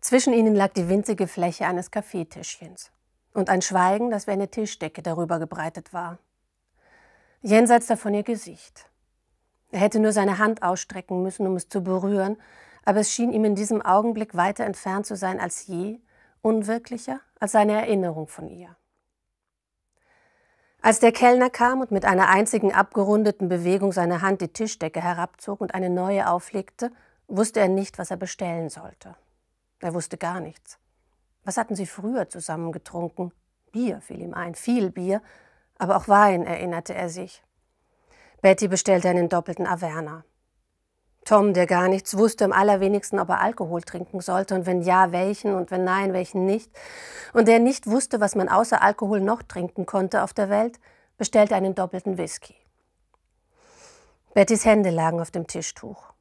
Zwischen ihnen lag die winzige Fläche eines Kaffeetischchens und ein Schweigen, das wie eine Tischdecke darüber gebreitet war. Jenseits davon ihr Gesicht. Er hätte nur seine Hand ausstrecken müssen, um es zu berühren, aber es schien ihm in diesem Augenblick weiter entfernt zu sein als je, unwirklicher als seine Erinnerung von ihr. Als der Kellner kam und mit einer einzigen abgerundeten Bewegung seine Hand die Tischdecke herabzog und eine neue auflegte, wusste er nicht, was er bestellen sollte. Er wusste gar nichts. Was hatten sie früher zusammen getrunken? Bier fiel ihm ein, viel Bier, aber auch Wein erinnerte er sich. Betty bestellte einen doppelten Averna. Tom, der gar nichts wusste, am allerwenigsten, ob er Alkohol trinken sollte und wenn ja, welchen und wenn nein, welchen nicht, und der nicht wusste, was man außer Alkohol noch trinken konnte auf der Welt, bestellte einen doppelten Whisky. Bettys Hände lagen auf dem Tischtuch.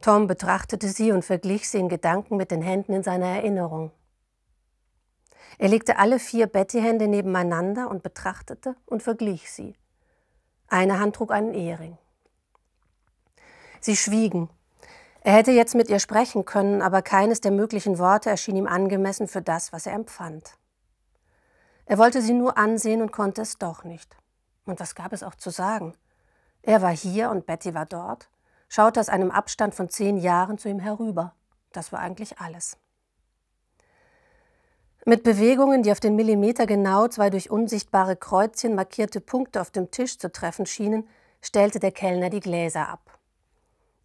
Tom betrachtete sie und verglich sie in Gedanken mit den Händen in seiner Erinnerung. Er legte alle vier Betty-Hände nebeneinander und betrachtete und verglich sie. Eine Hand trug einen Ehering. Sie schwiegen. Er hätte jetzt mit ihr sprechen können, aber keines der möglichen Worte erschien ihm angemessen für das, was er empfand. Er wollte sie nur ansehen und konnte es doch nicht. Und was gab es auch zu sagen? Er war hier und Betty war dort schaute aus einem Abstand von zehn Jahren zu ihm herüber. Das war eigentlich alles. Mit Bewegungen, die auf den Millimeter genau zwei durch unsichtbare Kreuzchen markierte Punkte auf dem Tisch zu treffen schienen, stellte der Kellner die Gläser ab.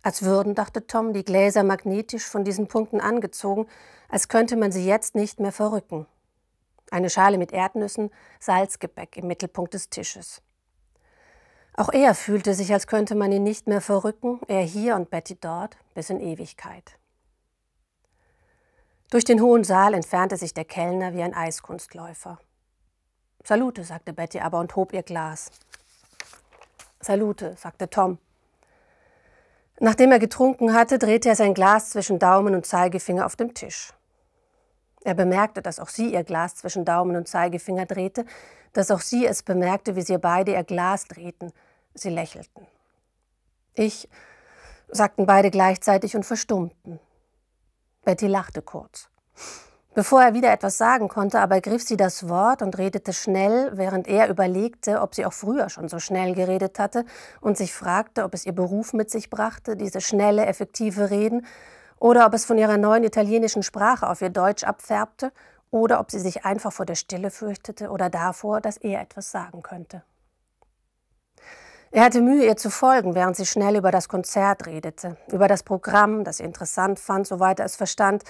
Als würden, dachte Tom, die Gläser magnetisch von diesen Punkten angezogen, als könnte man sie jetzt nicht mehr verrücken. Eine Schale mit Erdnüssen, Salzgebäck im Mittelpunkt des Tisches. Auch er fühlte sich, als könnte man ihn nicht mehr verrücken, er hier und Betty dort, bis in Ewigkeit. Durch den hohen Saal entfernte sich der Kellner wie ein Eiskunstläufer. Salute, sagte Betty aber und hob ihr Glas. Salute, sagte Tom. Nachdem er getrunken hatte, drehte er sein Glas zwischen Daumen und Zeigefinger auf dem Tisch. Er bemerkte, dass auch sie ihr Glas zwischen Daumen und Zeigefinger drehte, dass auch sie es bemerkte, wie sie beide ihr Glas drehten, Sie lächelten. Ich, sagten beide gleichzeitig und verstummten. Betty lachte kurz. Bevor er wieder etwas sagen konnte, aber griff sie das Wort und redete schnell, während er überlegte, ob sie auch früher schon so schnell geredet hatte und sich fragte, ob es ihr Beruf mit sich brachte, diese schnelle, effektive Reden, oder ob es von ihrer neuen italienischen Sprache auf ihr Deutsch abfärbte, oder ob sie sich einfach vor der Stille fürchtete oder davor, dass er etwas sagen könnte. Er hatte Mühe, ihr zu folgen, während sie schnell über das Konzert redete, über das Programm, das sie interessant fand, soweit er es verstand,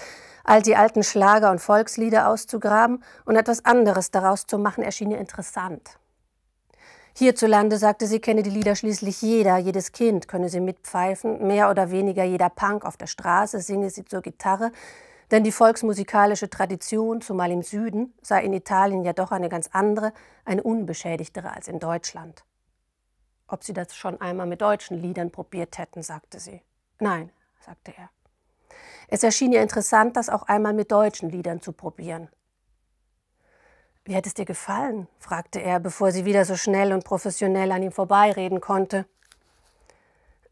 all die alten Schlager und Volkslieder auszugraben und etwas anderes daraus zu machen, erschien ihr interessant. Hierzulande sagte sie, kenne die Lieder schließlich jeder, jedes Kind könne sie mitpfeifen, mehr oder weniger jeder Punk auf der Straße singe sie zur Gitarre, denn die volksmusikalische Tradition, zumal im Süden, sei in Italien ja doch eine ganz andere, eine unbeschädigtere als in Deutschland ob sie das schon einmal mit deutschen Liedern probiert hätten, sagte sie. Nein, sagte er. Es erschien ihr interessant, das auch einmal mit deutschen Liedern zu probieren. Wie hat es dir gefallen? fragte er, bevor sie wieder so schnell und professionell an ihm vorbeireden konnte.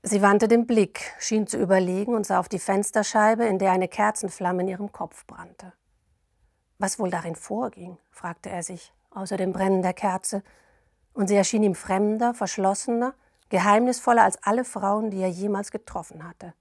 Sie wandte den Blick, schien zu überlegen und sah auf die Fensterscheibe, in der eine Kerzenflamme in ihrem Kopf brannte. Was wohl darin vorging? fragte er sich, außer dem Brennen der Kerze, und sie erschien ihm fremder, verschlossener, geheimnisvoller als alle Frauen, die er jemals getroffen hatte.